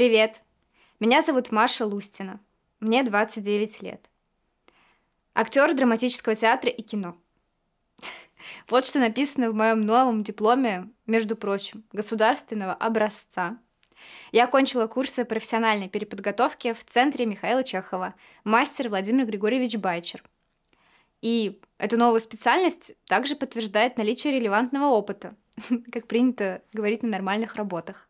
Привет! Меня зовут Маша Лустина. Мне 29 лет. Актер драматического театра и кино. Вот что написано в моем новом дипломе, между прочим, государственного образца. Я окончила курсы профессиональной переподготовки в центре Михаила Чехова, мастер Владимир Григорьевич Байчер. И эту новую специальность также подтверждает наличие релевантного опыта, как принято говорить на нормальных работах.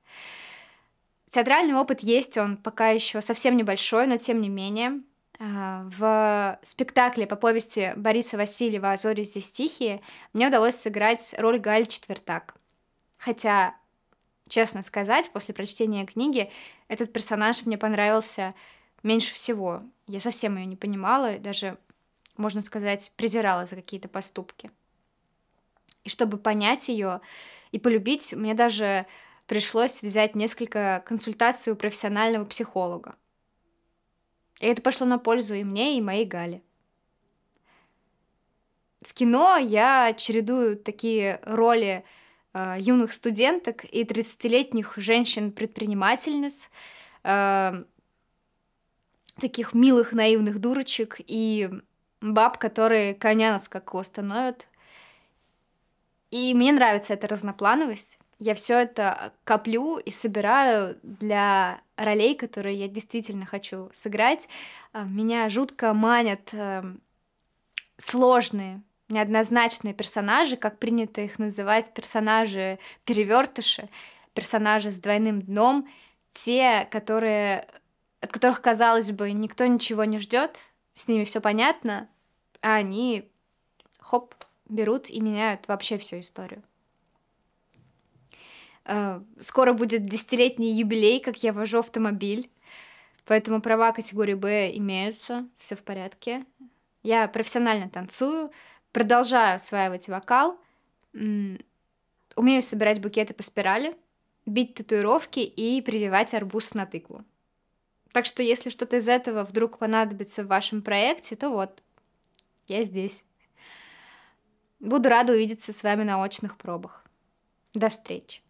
Театральный опыт есть, он пока еще совсем небольшой, но тем не менее. А, в спектакле по повести Бориса Васильева «Зори здесь тихие» мне удалось сыграть роль Галь Четвертак. Хотя, честно сказать, после прочтения книги этот персонаж мне понравился меньше всего. Я совсем ее не понимала, даже, можно сказать, презирала за какие-то поступки. И чтобы понять ее и полюбить, мне даже пришлось взять несколько консультаций у профессионального психолога. И это пошло на пользу и мне, и моей Гале. В кино я чередую такие роли э, юных студенток и 30-летних женщин-предпринимательниц, э, таких милых наивных дурочек и баб, которые коня на скаку остановят. И мне нравится эта разноплановость я все это коплю и собираю для ролей, которые я действительно хочу сыграть. А, меня жутко манят эм, сложные, неоднозначные персонажи, как принято их называть, персонажи перевертыши, персонажи с двойным дном, те, которые от которых, казалось бы, никто ничего не ждет, с ними все понятно, а они хоп, берут и меняют вообще всю историю. Э, скоро будет десятилетний юбилей, как я вожу автомобиль. Поэтому права категории Б имеются, все в порядке. Я профессионально танцую, продолжаю осваивать вокал, умею собирать букеты по спирали, бить татуировки и прививать арбуз на тыкву. Так что если что-то из этого вдруг понадобится в вашем проекте, то вот, я здесь. Буду рада увидеться с вами на очных пробах. До встречи!